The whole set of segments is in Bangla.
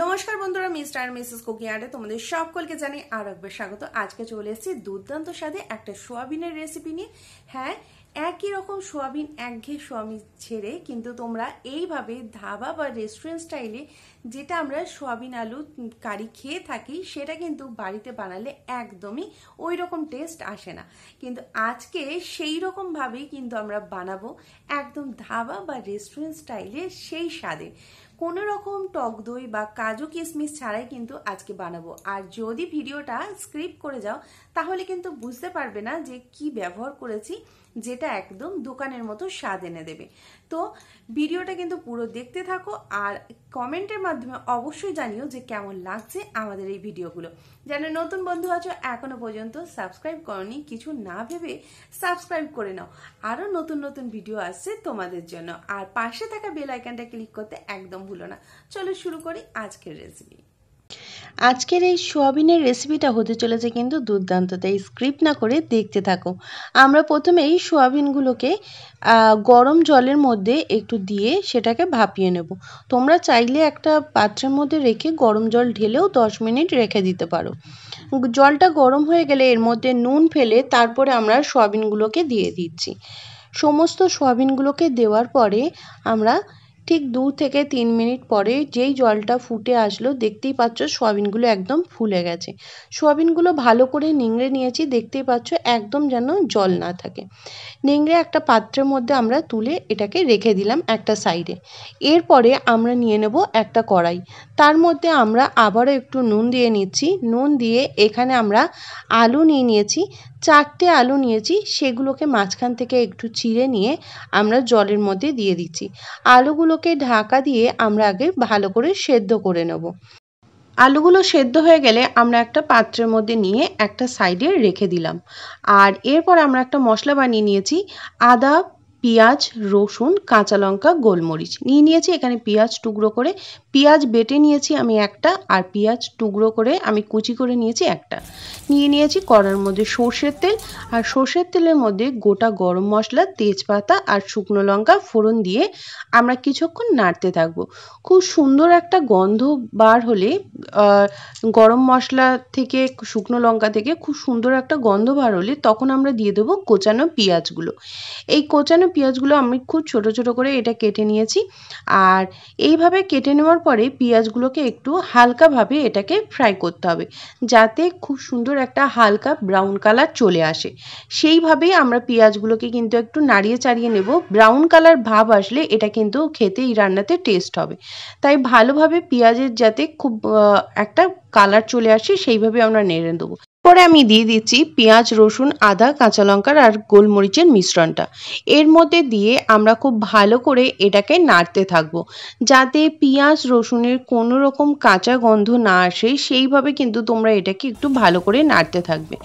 নমস্কার বন্ধুরা মিস্টার আর মিসেস কুকিং আর্টে তোমাদের সকলকে জানি আর একবার স্বাগত আজকে চলে এসেছি দুর্দান্ত স্বাদে একটা সোয়াবিনের রেসিপি নিয়ে হ্যাঁ একই রকম সোয়াবিন একঘেয়ে সোয়াবিন ছেড়ে কিন্তু তোমরা এইভাবে ধাবা বা রেস্টুরেন্ট স্টাইলে যেটা আমরা সোয়াবিন আলু কারি খেয়ে থাকি সেটা কিন্তু বাড়িতে বানালে একদমই ওই রকম টেস্ট আসে না কিন্তু আজকে সেই রকমভাবেই কিন্তু আমরা বানাবো একদম ধাবা বা রেস্টুরেন্ট স্টাইলে সেই স্বাদে কোনো রকম টক দই বা কাজু কিশমিশ ছাড়াই কিন্তু আজকে বানাবো আর যদি ভিডিওটা স্ক্রিপ্ট করে যাও তাহলে কিন্তু বুঝতে পারবে না যে কি ব্যবহার করেছি যেটা একদম দোকানের মতো স্বাদ এনে দেবে তো ভিডিওটা কিন্তু পুরো দেখতে থাকো আর কমেন্টের মাধ্যমে অবশ্যই জানিও যে কেমন লাগছে আমাদের এই ভিডিওগুলো যেন নতুন বন্ধু আছো এখনো পর্যন্ত সাবস্ক্রাইব করনি কিছু না ভেবে সাবস্ক্রাইব করে নাও আরও নতুন নতুন ভিডিও আসছে তোমাদের জন্য আর পাশে থাকা বেল আইকানটা ক্লিক করতে একদম ভুলো না চলো শুরু করি আজকের রেসিপি আজকের এই সোয়াবিনের রেসিপিটা হতে চলেছে কিন্তু দুর্দান্ত তাই স্ক্রিপ্ট না করে দেখতে থাকো আমরা প্রথমে এই সোয়াবিনগুলোকে গরম জলের মধ্যে একটু দিয়ে সেটাকে ভাপিয়ে নেব তোমরা চাইলে একটা পাত্রের মধ্যে রেখে গরম জল ঢেলেও 10 মিনিট রেখে দিতে পারো জলটা গরম হয়ে গেলে এর মধ্যে নুন ফেলে তারপরে আমরা সোয়াবিনগুলোকে দিয়ে দিচ্ছি সমস্ত সোয়াবিনগুলোকে দেওয়ার পরে আমরা ঠিক দু থেকে তিন মিনিট পরে যেই জলটা ফুটে আসলো দেখতেই পাচ্ছ সোয়াবিনগুলো একদম ফুলে গেছে সোয়াবিনগুলো ভালো করে নিংড়ে নিয়েছি দেখতেই পাচ্ছ একদম যেন জল না থাকে নিংড়ে একটা পাত্রের মধ্যে আমরা তুলে এটাকে রেখে দিলাম একটা সাইডে এরপরে আমরা নিয়ে নেব একটা কড়াই তার মধ্যে আমরা আবারও একটু নুন দিয়ে নিচ্ছি নুন দিয়ে এখানে আমরা আলু নিয়ে নিয়েছি চারটে আলু নিয়েছি সেগুলোকে মাঝখান থেকে একটু চিড়ে নিয়ে আমরা জলের মধ্যে দিয়ে দিচ্ছি আলুগুলো আলুগুলোকে ঢাকা দিয়ে আমরা আগে ভালো করে সেদ্ধ করে নেব আলুগুলো সেদ্ধ হয়ে গেলে আমরা একটা পাত্রের মধ্যে নিয়ে একটা সাইডে রেখে দিলাম আর এরপর আমরা একটা মশলা বানিয়ে নিয়েছি আদা পেঁয়াজ রসুন কাঁচা লঙ্কা গোলমরিচ নিয়ে নিয়েছি এখানে পেঁয়াজ টুকরো করে পেঁয়াজ বেটে নিয়েছি আমি একটা আর পেঁয়াজ টুকরো করে আমি কুচি করে নিয়েছি একটা নিয়ে নিয়েছি কড়ার মধ্যে সর্ষের তেল আর সর্ষের তেলের মধ্যে গোটা গরম মশলা তেজপাতা আর শুকনো লঙ্কা ফোড়ন দিয়ে আমরা কিছুক্ষণ নাড়তে থাকব খুব সুন্দর একটা গন্ধ বার হলে গরম মশলা থেকে শুকনো লঙ্কা থেকে খুব সুন্দর একটা গন্ধ বার হলে তখন আমরা দিয়ে দেবো কোচানো পেঁয়াজগুলো এই কোচানো পেঁয়াজগুলো আমি খুব ছোট ছোট করে এটা কেটে নিয়েছি আর এইভাবে কেটে নেওয়ার পরে পেঁয়াজগুলোকে একটু হালকাভাবে এটাকে ফ্রাই করতে হবে যাতে খুব সুন্দর একটা হালকা ব্রাউন কালার চলে আসে সেইভাবেই আমরা পেঁয়াজগুলোকে কিন্তু একটু নাড়িয়ে চাড়িয়ে নেব ব্রাউন কালার ভাব আসলে এটা কিন্তু খেতে এই রান্নাতে টেস্ট হবে তাই ভালোভাবে পেঁয়াজের যাতে খুব একটা কালার চলে আসে সেইভাবে আমরা নেড়ে দেবো পরে আমি দিয়ে দিচ্ছি পেঁয়াজ রসুন আদা কাঁচা লঙ্কার আর গোলমরিচের মিশ্রণটা এর মধ্যে দিয়ে আমরা খুব ভালো করে এটাকে নাড়তে থাকবো যাতে পেঁয়াজ রসুনের কোনো রকম কাঁচা গন্ধ না আসে সেইভাবে কিন্তু তোমরা এটাকে একটু ভালো করে নাড়তে থাকবে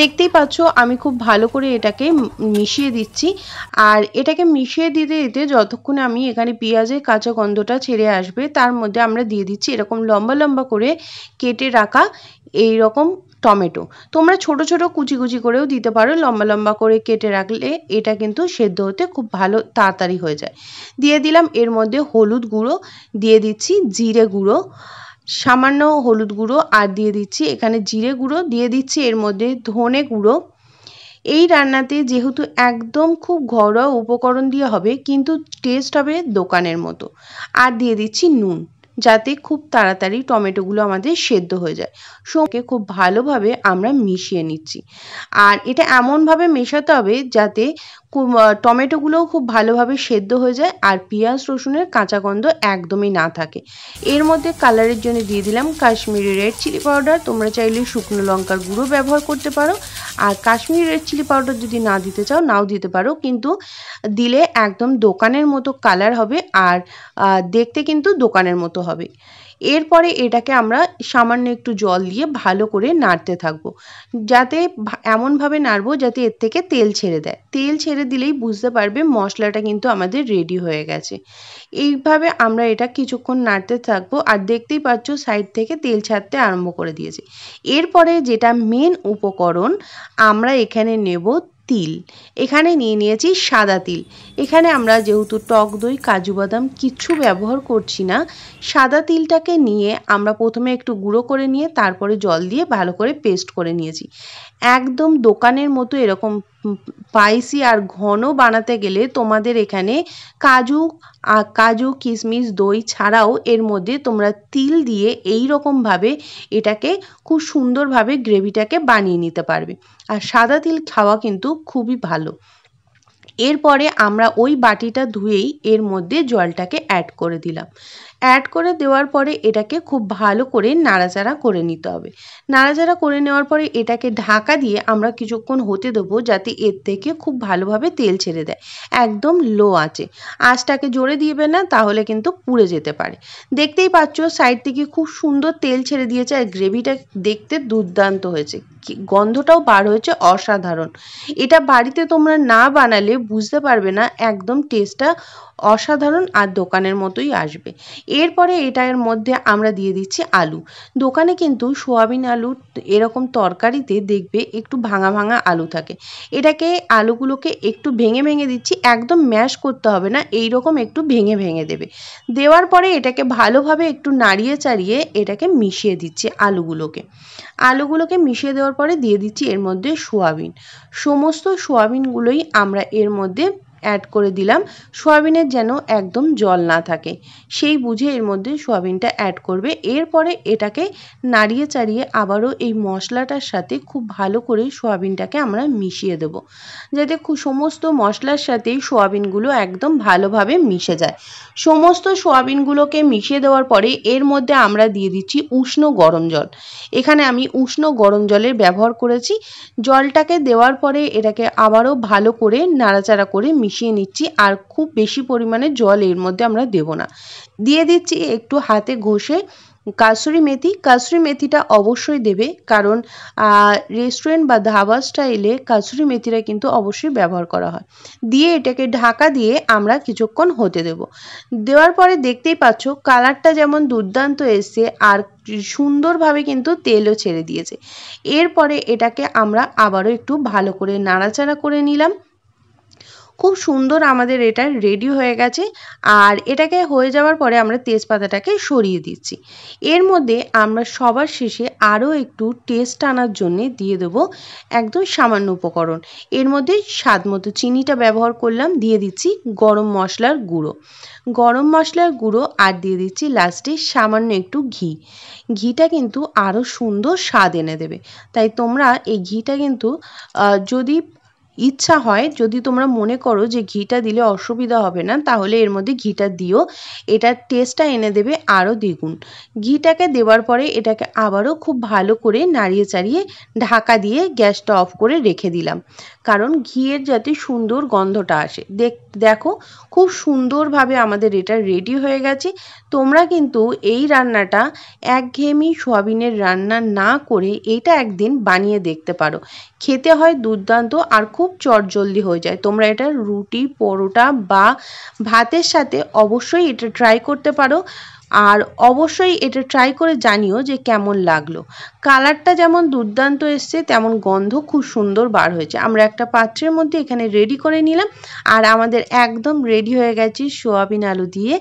দেখতেই পাচ্ছ আমি খুব ভালো করে এটাকে মিশিয়ে দিচ্ছি আর এটাকে মিশিয়ে দিতে দিতে যতক্ষণ আমি এখানে পেঁয়াজের কাঁচা গন্ধটা ছেড়ে আসবে তার মধ্যে আমরা দিয়ে দিচ্ছি এরকম লম্বা লম্বা করে কেটে রাখা এই রকম টমেটো তোমরা ছোট ছোট কুচি কুচি করেও দিতে পারো লম্বা লম্বা করে কেটে রাখলে এটা কিন্তু সেদ্ধ হতে খুব ভালো তাড়াতাড়ি হয়ে যায় দিয়ে দিলাম এর মধ্যে হলুদ গুঁড়ো দিয়ে দিচ্ছি জিরে গুঁড়ো সামান্য হলুদ গুঁড়ো আর দিয়ে দিচ্ছি এখানে জিরে গুঁড়ো দিয়ে দিচ্ছি এর মধ্যে ধনে গুঁড়ো এই রান্নাতে যেহেতু একদম খুব ঘরোয়া উপকরণ দিয়ে হবে কিন্তু টেস্ট হবে দোকানের মতো আর দিয়ে দিচ্ছি নুন যাতে খুব তাড়াতাড়ি টমেটোগুলো আমাদের সেদ্ধ হয়ে যায় সঙ্গে খুব ভালোভাবে আমরা মিশিয়ে নিচ্ছি আর এটা এমনভাবে মেশাতে হবে যাতে টমেটোগুলোও খুব ভালোভাবে সেদ্ধ হয়ে যায় আর পেঁয়াজ রসুনের কাঁচা গন্ধ একদমই না থাকে এর মধ্যে কালারের জন্য দিয়ে দিলাম কাশ্মীরি রেড চিলি পাউডার তোমরা চাইলে শুকনো লঙ্কার গুঁড়ো ব্যবহার করতে পারো আর কাশ্মীরি রেড চিলি পাউডার যদি না দিতে চাও নাও দিতে পারো কিন্তু দিলে একদম দোকানের মতো কালার হবে আর দেখতে কিন্তু দোকানের মতো হবে এরপরে এটাকে আমরা সামান্য একটু জল দিয়ে ভালো করে নাড়তে থাকবো যাতে এমনভাবে নাড়বো যাতে এর থেকে তেল ছেড়ে দেয় তেল ছেড়ে দিলেই বুঝতে পারবে মশলাটা কিন্তু আমাদের রেডি হয়ে গেছে এইভাবে আমরা এটা কিছুক্ষণ নাড়তে থাকবো আর দেখতেই পাচ্ছ সাইড থেকে তেল ছাড়তে আরম্ভ করে দিয়েছে এরপরে যেটা মেন উপকরণ আমরা এখানে নেব তিল এখানে নিয়ে নিয়েছি সাদা তিল এখানে আমরা যেহেতু টক দই কাজু বাদাম কিছু ব্যবহার করছি না সাদা তিলটাকে নিয়ে আমরা প্রথমে একটু গুঁড়ো করে নিয়ে তারপরে জল দিয়ে ভালো করে পেস্ট করে নিয়েছি একদম দোকানের মতো এরকম স্পাইসি আর ঘন বানাতে গেলে তোমাদের এখানে কাজু কাজু কিশমিশ দই ছাড়াও এর মধ্যে তোমরা তিল দিয়ে এই রকমভাবে এটাকে খুব সুন্দরভাবে গ্রেভিটাকে বানিয়ে নিতে পারবে আর সাদা তিল খাওয়া কিন্তু খুবই ভালো এরপরে আমরা ওই বাটিটা ধুয়েই এর মধ্যে জলটাকে অ্যাড করে দিলাম অ্যাড করে দেওয়ার পরে এটাকে খুব ভালো করে নাড়াচাড়া করে নিতে হবে নাড়াচাড়া করে নেওয়ার পরে এটাকে ঢাকা দিয়ে আমরা কিছুক্ষণ হতে দেবো যাতে এর থেকে খুব ভালোভাবে তেল ছেড়ে দেয় একদম লো আঁচে আঁচটাকে জোরে দিবে না তাহলে কিন্তু পুড়ে যেতে পারে দেখতেই পাচ্ছ সাইড থেকে খুব সুন্দর তেল ছেড়ে দিয়েছে আর গ্রেভিটা দেখতে দুর্দান্ত হয়েছে গন্ধটাও বার হয়েছে অসাধারণ এটা বাড়িতে তোমরা না বানালে বুঝতে পারবে না একদম টেস্টটা অসাধারণ আর দোকানের মতোই আসবে এরপরে এটার মধ্যে আমরা দিয়ে দিচ্ছি আলু দোকানে কিন্তু সোয়াবিন আলু এরকম তরকারিতে দেখবে একটু ভাঙা ভাঙা আলু থাকে এটাকে আলুগুলোকে একটু ভেঙে ভেঙে দিচ্ছি একদম ম্যাশ করতে হবে না এই রকম একটু ভেঙে ভেঙে দেবে দেওয়ার পরে এটাকে ভালোভাবে একটু নাড়িয়ে চাড়িয়ে এটাকে মিশিয়ে দিচ্ছি আলুগুলোকে আলুগুলোকে মিশিয়ে দেওয়ার পরে দিয়ে দিচ্ছি এর মধ্যে সোয়াবিন সমস্ত সোয়াবিনগুলোই আমরা এর মধ্যে অ্যাড করে দিলাম সোয়াবিনের যেন একদম জল না থাকে সেই বুঝে এর মধ্যে সোয়াবিনটা অ্যাড করবে এরপরে এটাকে নাড়িয়ে চাড়িয়ে আবারও এই মশলাটার সাথে খুব ভালো করে সোয়াবিনটাকে আমরা মিশিয়ে দেব যাতে সমস্ত মশলার সাথেই সোয়াবিনগুলো একদম ভালোভাবে মিশে যায় সমস্ত সোয়াবিনগুলোকে মিশিয়ে দেওয়ার পরে এর মধ্যে আমরা দিয়ে দিচ্ছি উষ্ণ গরম জল এখানে আমি উষ্ণ গরম জলের ব্যবহার করেছি জলটাকে দেওয়ার পরে এটাকে আবারও ভালো করে নাড়াচাড়া করে মিশিয়ে মিশিয়ে নিচ্ছি আর খুব বেশি পরিমাণে জল এর মধ্যে আমরা দেব না দিয়ে দিচ্ছি একটু হাতে ঘষে কাসুরি মেথি কাসুরি মেথিটা অবশ্যই দেবে কারণ রেস্টুরেন্ট বা ধাবা স্টাইলে কাসুরি মেথিটা কিন্তু অবশ্যই ব্যবহার করা হয় দিয়ে এটাকে ঢাকা দিয়ে আমরা কিছুক্ষণ হতে দেব দেওয়ার পরে দেখতেই পাচ্ছ কালারটা যেমন দুর্দান্ত এসছে আর সুন্দরভাবে কিন্তু তেলও ছেড়ে দিয়েছে এরপরে এটাকে আমরা আবারও একটু ভালো করে নাড়াচাড়া করে নিলাম খুব সুন্দর আমাদের এটা রেডি হয়ে গেছে আর এটাকে হয়ে যাওয়ার পরে আমরা তেজপাতাটাকে সরিয়ে দিচ্ছি এর মধ্যে আমরা সবার শেষে আরও একটু টেস্ট আনার জন্য দিয়ে দেবো একদম সামান্য উপকরণ এর মধ্যে স্বাদ মতো চিনিটা ব্যবহার করলাম দিয়ে দিচ্ছি গরম মশলার গুঁড়ো গরম মশলার গুঁড়ো আর দিয়ে দিচ্ছি লাস্টে সামান্য একটু ঘি ঘিটা কিন্তু আরও সুন্দর স্বাদ এনে দেবে তাই তোমরা এই ঘিটা কিন্তু যদি ইচ্ছা হয় যদি তোমরা মনে করো যে ঘিটা দিলে অসুবিধা হবে না তাহলে এর মধ্যে ঘিটা দিও এটার টেস্টটা এনে দেবে আরও দ্বিগুণ ঘিটাকে দেওয়ার পরে এটাকে আবারও খুব ভালো করে নাড়িয়ে চাড়িয়ে ঢাকা দিয়ে গ্যাসটা অফ করে রেখে দিলাম কারণ ঘিয়ের যাতে সুন্দর গন্ধটা আসে দেখ দেখো খুব সুন্দরভাবে আমাদের এটা রেডি হয়ে গেছে তোমরা কিন্তু এই রান্নাটা একঘেয়েমি সোয়াবিনের রান্না না করে এটা একদিন বানিয়ে দেখতে পারো খেতে হয় দুর্দান্ত আর খুব চটজলদি হয়ে যায় তোমরা এটা রুটি পরোটা বা ভাতের সাথে অবশ্যই এটা ট্রাই করতে পারো আর অবশ্যই এটা ট্রাই করে জানিও যে কেমন লাগলো কালারটা যেমন দুর্দান্ত এসছে তেমন গন্ধ খুব সুন্দর বার হয়েছে আমরা একটা পাত্রের মধ্যে এখানে রেডি করে নিলাম আর আমাদের একদম রেডি হয়ে গেছে সোয়াবিন আলু দিয়ে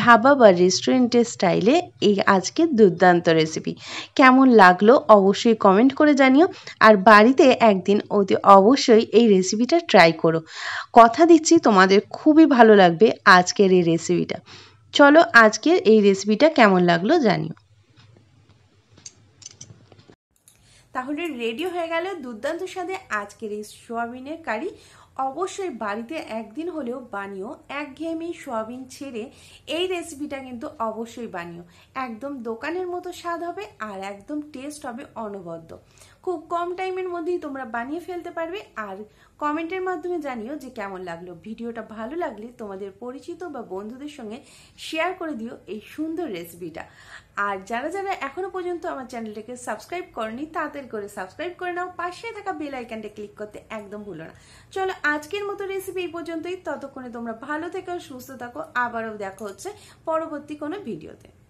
ধাবা বা রেস্টুরেন্টের স্টাইলে এই আজকে দুর্দান্ত রেসিপি কেমন লাগলো অবশ্যই কমেন্ট করে জানিও আর বাড়িতে একদিন অতি অবশ্যই এই রেসিপিটা ট্রাই করো কথা দিচ্ছি তোমাদের খুবই ভালো লাগবে আজকের এই রেসিপিটা চলো আজকের এই রেসিপিটা কেমন লাগলো জানিও তাহলে রেডি হয়ে গেল দুর্দান্ত স্বাদে আজকের এই সোয়াবিনের কারি অবশ্যই বাড়িতে একদিন হলেও বানিও একঘেয়েমি সোয়াবিন ছেড়ে এই রেসিপিটা কিন্তু অবশ্যই বানিও একদম দোকানের মতো স্বাদ হবে আর একদম টেস্ট হবে অনবদ্য খুব কম টাইমের মধ্যেই তোমরা বানিয়ে ফেলতে পারবে আর কমেন্টের মাধ্যমে জানিও যে কেমন লাগলো ভিডিওটা ভালো লাগলে তোমাদের পরিচিত বা বন্ধুদের সঙ্গে শেয়ার করে দিও এই সুন্দর রেসিপিটা আর যারা যারা এখনো পর্যন্ত আমার চ্যানেলটাকে সাবস্ক্রাইব করনি তাদের করে সাবস্ক্রাইব করে নাও পাশে থাকা বেল আইকনটা ক্লিক করতে একদম ভুলো না চলো আজকের মতো রেসিপি এই পর্যন্তই ততক্ষণে তোমরা ভালো থেকো সুস্থ থাকো আবারও দেখা হচ্ছে পরবর্তী কোনো ভিডিওতে